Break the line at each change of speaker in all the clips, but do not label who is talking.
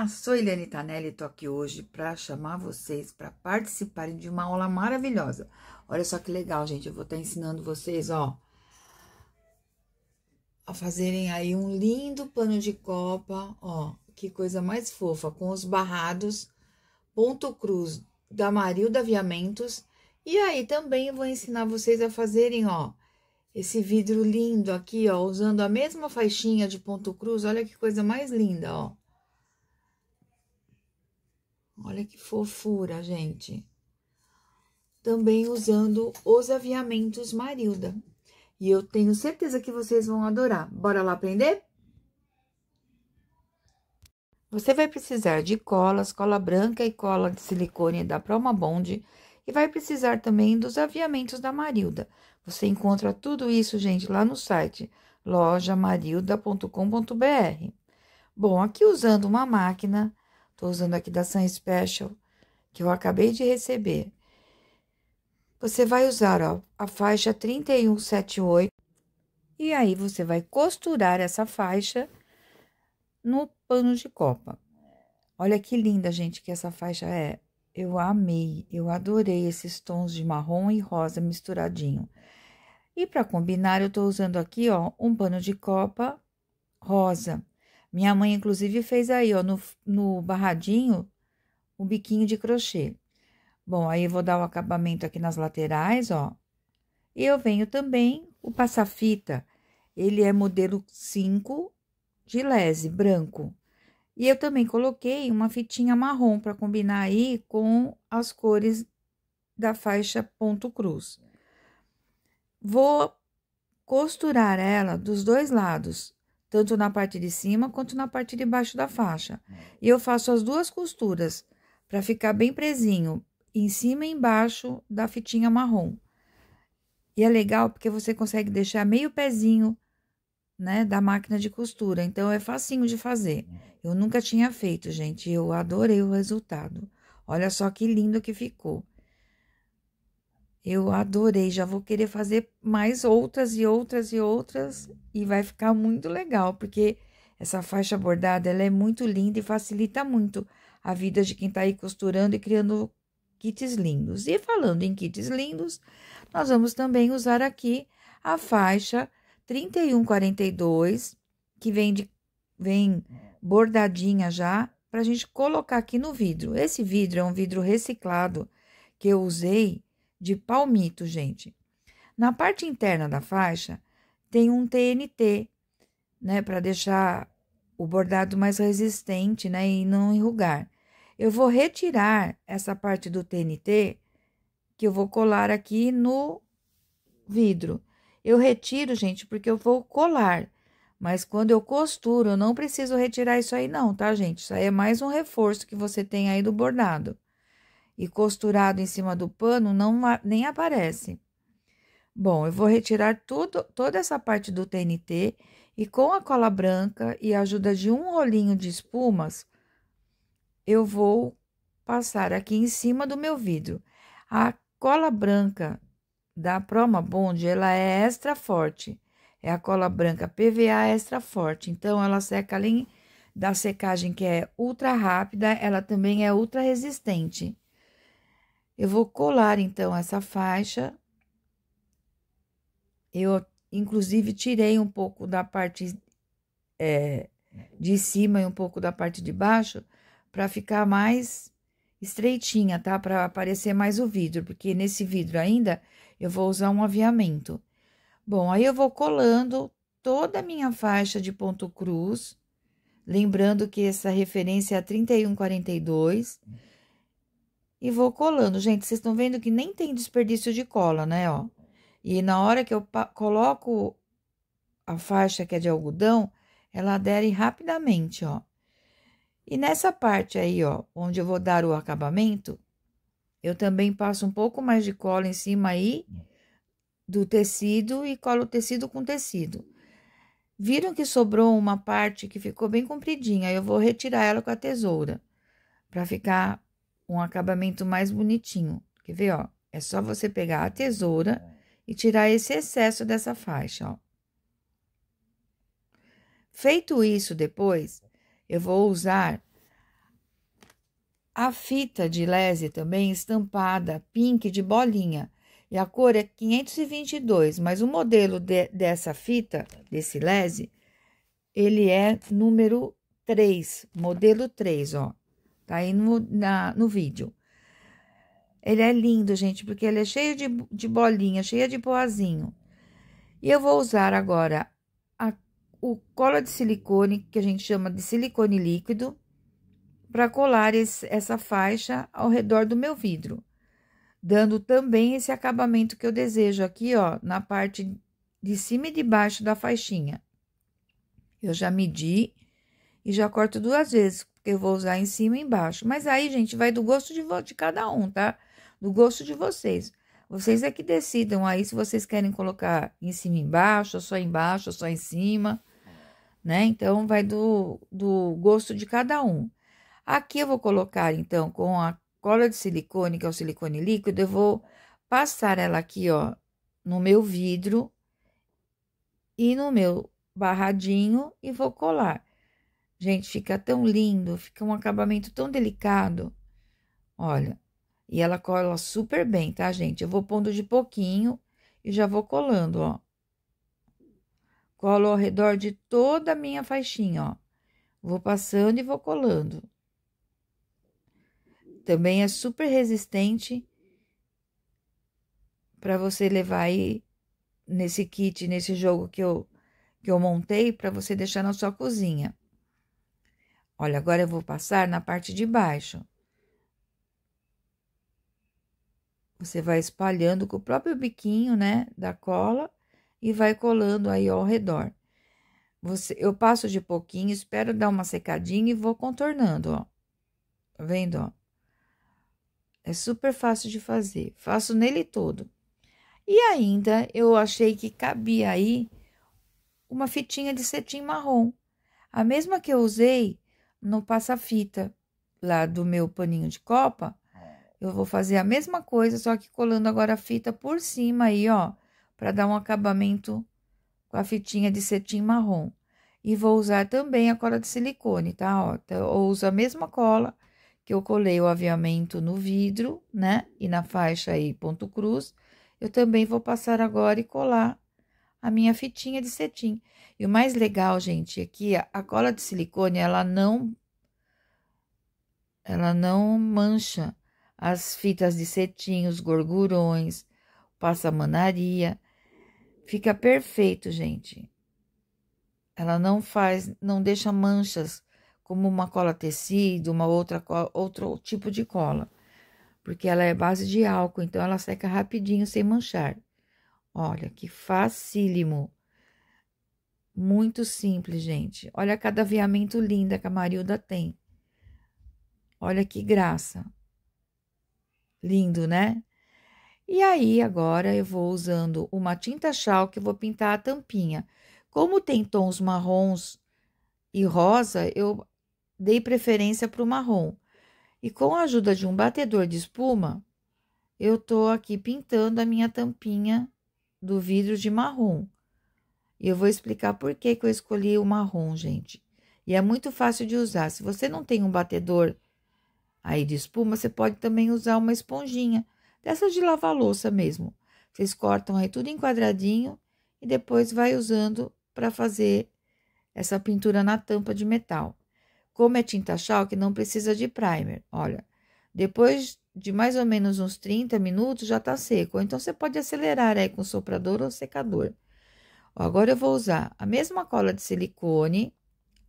Ah, sou Eliane Tanelli, tô aqui hoje para chamar vocês para participarem de uma aula maravilhosa. Olha só que legal, gente, eu vou estar tá ensinando vocês, ó, a fazerem aí um lindo pano de copa, ó, que coisa mais fofa, com os barrados, ponto cruz da Marilda Viamentos. E aí também vou ensinar vocês a fazerem, ó, esse vidro lindo aqui, ó, usando a mesma faixinha de ponto cruz, olha que coisa mais linda, ó Olha que fofura, gente. Também usando os aviamentos Marilda. E eu tenho certeza que vocês vão adorar. Bora lá aprender? Você vai precisar de colas, cola branca e cola de silicone da Proma Bond. E vai precisar também dos aviamentos da Marilda. Você encontra tudo isso, gente, lá no site lojamarilda.com.br. Bom, aqui usando uma máquina, Estou usando aqui da Sun Special, que eu acabei de receber. Você vai usar ó, a faixa 3178 e aí você vai costurar essa faixa no pano de copa. Olha que linda, gente, que essa faixa é. Eu amei, eu adorei esses tons de marrom e rosa misturadinho. E para combinar, eu estou usando aqui, ó, um pano de copa rosa. Minha mãe, inclusive, fez aí, ó, no, no barradinho, o biquinho de crochê. Bom, aí eu vou dar o acabamento aqui nas laterais, ó. E eu venho também o passa-fita. Ele é modelo 5 de lese, branco. E eu também coloquei uma fitinha marrom para combinar aí com as cores da faixa ponto cruz. Vou costurar ela dos dois lados, tanto na parte de cima quanto na parte de baixo da faixa. Hum. E eu faço as duas costuras para ficar bem presinho, em cima e embaixo da fitinha marrom. E é legal porque você consegue deixar meio pezinho, né, da máquina de costura. Então é facinho de fazer. Hum. Eu nunca tinha feito, gente. Eu adorei o resultado. Olha só que lindo que ficou. Eu adorei, já vou querer fazer mais outras e outras e outras e vai ficar muito legal, porque essa faixa bordada ela é muito linda e facilita muito a vida de quem está aí costurando e criando kits lindos. E falando em kits lindos, nós vamos também usar aqui a faixa 3142, que vem, de, vem bordadinha já, para a gente colocar aqui no vidro. Esse vidro é um vidro reciclado que eu usei de palmito, gente. Na parte interna da faixa tem um TNT, né, para deixar o bordado mais resistente, né, e não enrugar. Eu vou retirar essa parte do TNT que eu vou colar aqui no vidro. Eu retiro, gente, porque eu vou colar. Mas quando eu costuro, eu não preciso retirar isso aí não, tá, gente? Isso aí é mais um reforço que você tem aí do bordado e costurado em cima do pano não nem aparece. Bom, eu vou retirar tudo, toda essa parte do TNT e com a cola branca e a ajuda de um rolinho de espumas, eu vou passar aqui em cima do meu vidro. A cola branca da Proma Bond, ela é extra forte. É a cola branca PVA extra forte. Então, ela seca além da secagem que é ultra rápida, ela também é ultra resistente. Eu vou colar então essa faixa. Eu, inclusive, tirei um pouco da parte é, de cima e um pouco da parte de baixo para ficar mais estreitinha, tá? Para aparecer mais o vidro, porque nesse vidro ainda eu vou usar um aviamento. Bom, aí eu vou colando toda a minha faixa de ponto cruz, lembrando que essa referência é a 3142 e vou colando. Gente, vocês estão vendo que nem tem desperdício de cola, né, ó. E na hora que eu coloco a faixa que é de algodão, ela adere rapidamente, ó. E nessa parte aí, ó, onde eu vou dar o acabamento, eu também passo um pouco mais de cola em cima aí do tecido e colo o tecido com tecido. Viram que sobrou uma parte que ficou bem compridinha, eu vou retirar ela com a tesoura, para ficar um acabamento mais bonitinho. Quer ver, ó? É só você pegar a tesoura e tirar esse excesso dessa faixa, ó. Feito isso depois, eu vou usar a fita de lese também estampada, pink de bolinha. E a cor é 522, mas o modelo de, dessa fita, desse lese, ele é número 3, modelo 3, ó. Tá aí no, na, no vídeo. Ele é lindo, gente, porque ele é cheio de, de bolinha, cheio de poazinho. E eu vou usar agora a, o cola de silicone, que a gente chama de silicone líquido, para colar esse, essa faixa ao redor do meu vidro. Dando também esse acabamento que eu desejo aqui, ó, na parte de cima e de baixo da faixinha. Eu já medi e já corto duas vezes, eu vou usar em cima e embaixo. Mas aí, gente, vai do gosto de, de cada um, tá? Do gosto de vocês. Vocês é que decidam aí se vocês querem colocar em cima e embaixo, ou só embaixo, ou só em cima, né? Então, vai do, do gosto de cada um. Aqui eu vou colocar, então, com a cola de silicone, que é o silicone líquido, eu vou passar ela aqui, ó, no meu vidro e no meu barradinho e vou colar. Gente, fica tão lindo, fica um acabamento tão delicado. Olha, e ela cola super bem, tá, gente? Eu vou pondo de pouquinho e já vou colando, ó. Colo ao redor de toda a minha faixinha, ó. Vou passando e vou colando. Também é super resistente para você levar aí nesse kit, nesse jogo que eu, que eu montei, para você deixar na sua cozinha. Olha, agora eu vou passar na parte de baixo. Você vai espalhando com o próprio biquinho, né, da cola e vai colando aí ao redor. Você, eu passo de pouquinho, espero dar uma secadinha e vou contornando, ó. Tá vendo, ó? É super fácil de fazer. Faço nele todo. E ainda eu achei que cabia aí uma fitinha de cetim marrom. A mesma que eu usei no passa-fita lá do meu paninho de copa, é. eu vou fazer a mesma coisa, só que colando agora a fita por cima aí, ó, para dar um acabamento com a fitinha de cetim marrom. E vou usar também a cola de silicone, tá? Ó, então, eu uso a mesma cola que eu colei o aviamento no vidro, né? E na faixa aí, ponto cruz. Eu também vou passar agora e colar a minha fitinha de cetim. E o mais legal, gente, é que a cola de silicone, ela não ela não mancha as fitas de cetim, os gorgurões, passamanaria. Fica perfeito, gente. Ela não faz, não deixa manchas como uma cola tecido, uma outra outro tipo de cola, porque ela é base de álcool, então ela seca rapidinho sem manchar. Olha que facílimo. Muito simples, gente. Olha cada aviamento linda que a Marilda tem. Olha que graça. Lindo, né? E aí, agora eu vou usando uma tinta chal que eu vou pintar a tampinha. Como tem tons marrons e rosa, eu dei preferência para o marrom. E com a ajuda de um batedor de espuma, eu tô aqui pintando a minha tampinha do vidro de marrom. E eu vou explicar por que, que eu escolhi o marrom, gente. E é muito fácil de usar. Se você não tem um batedor aí de espuma, você pode também usar uma esponjinha, dessa de lavar louça mesmo. Vocês cortam aí tudo em quadradinho e depois vai usando para fazer essa pintura na tampa de metal. Como é tinta chalk, não precisa de primer. Olha, depois de mais ou menos uns 30 minutos já está seco. Então, você pode acelerar aí com soprador ou secador. Agora eu vou usar a mesma cola de silicone,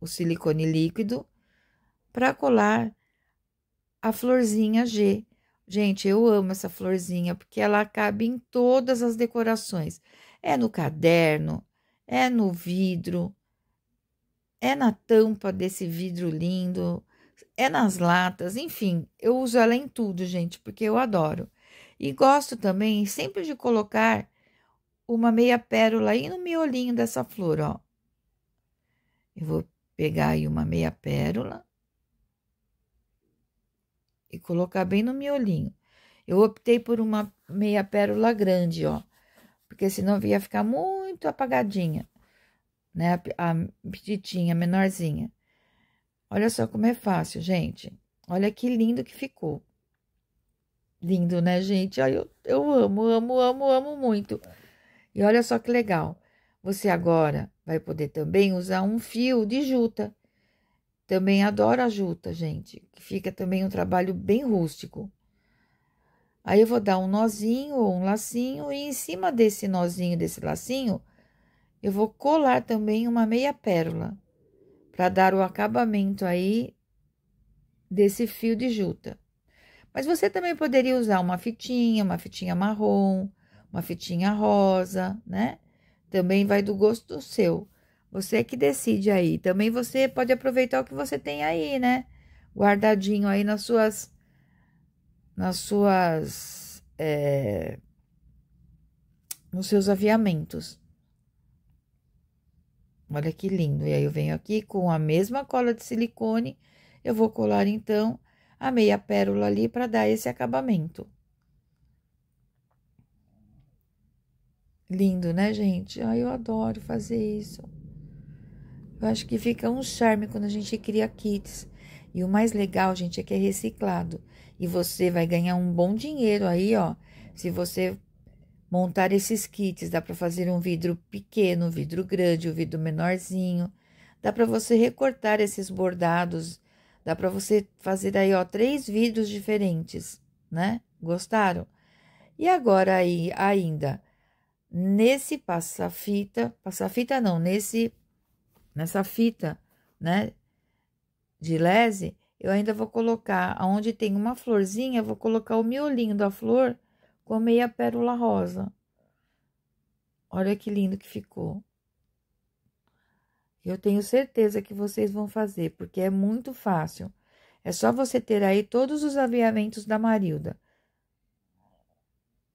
o silicone líquido, para colar a florzinha G. Gente, eu amo essa florzinha porque ela cabe em todas as decorações. É no caderno, é no vidro, é na tampa desse vidro lindo, é nas latas, enfim, eu uso ela em tudo, gente, porque eu adoro. E gosto também sempre de colocar uma meia pérola aí no miolinho dessa flor, ó. Eu vou pegar aí uma meia pérola e colocar bem no miolinho. Eu optei por uma meia pérola grande, ó, porque senão ia ficar muito apagadinha, né? A petitinha, menorzinha. Olha só como é fácil, gente. Olha que lindo que ficou. Lindo, né, gente? Eu, eu amo, amo, amo, amo muito. E olha só que legal. Você agora vai poder também usar um fio de juta. Também adoro a juta, gente, que fica também um trabalho bem rústico. Aí eu vou dar um nozinho ou um lacinho e em cima desse nozinho, desse lacinho, eu vou colar também uma meia pérola para dar o acabamento aí desse fio de juta. Mas você também poderia usar uma fitinha, uma fitinha marrom, uma fitinha rosa, né? Também vai do gosto seu. Você que decide aí. Também você pode aproveitar o que você tem aí, né? Guardadinho aí nas suas nas suas é, nos seus aviamentos. Olha que lindo. E aí eu venho aqui com a mesma cola de silicone, eu vou colar então a meia pérola ali para dar esse acabamento. Lindo, né, gente? Ai, eu adoro fazer isso. Eu acho que fica um charme quando a gente cria kits. E o mais legal, gente, é que é reciclado. E você vai ganhar um bom dinheiro aí, ó. Se você montar esses kits, dá para fazer um vidro pequeno, um vidro grande, um vidro menorzinho. Dá para você recortar esses bordados, dá para você fazer aí, ó, três vidros diferentes, né? Gostaram? E agora aí ainda nesse passa-fita, passa-fita não, nesse nessa fita, né, de lese, eu ainda vou colocar aonde tem uma florzinha, vou colocar o miolinho da flor com a pérola rosa. Olha que lindo que ficou. Eu tenho certeza que vocês vão fazer, porque é muito fácil. É só você ter aí todos os aviamentos da Marilda.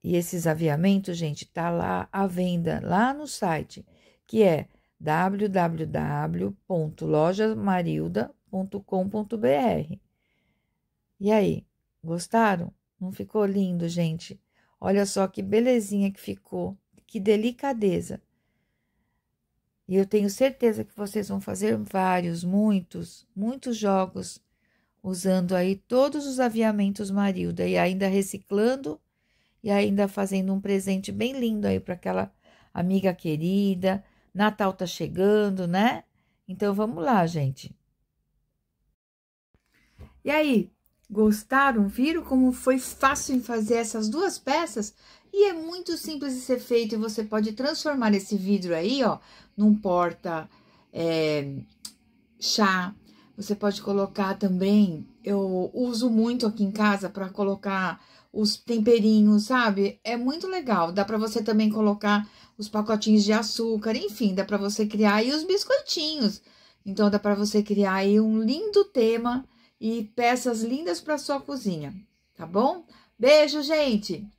E esses aviamentos, gente, tá lá à venda lá no site, que é www.lojamarilda.com.br. E aí, gostaram? Não ficou lindo, gente? Olha só que belezinha que ficou, que delicadeza. E eu tenho certeza que vocês vão fazer vários, muitos, muitos jogos usando aí todos os aviamentos Marilda e ainda reciclando e ainda fazendo um presente bem lindo aí para aquela amiga querida. Natal tá chegando, né? Então vamos lá, gente. E aí, Gostaram? Viram como foi fácil em fazer essas duas peças? E é muito simples de ser feito e você pode transformar esse vidro aí, ó, num porta é, chá. Você pode colocar também, eu uso muito aqui em casa para colocar os temperinhos, sabe? É muito legal. Dá para você também colocar os pacotinhos de açúcar, enfim, dá para você criar aí os biscoitinhos. Então dá para você criar aí um lindo tema e peças lindas para sua cozinha, tá bom? Beijo, gente!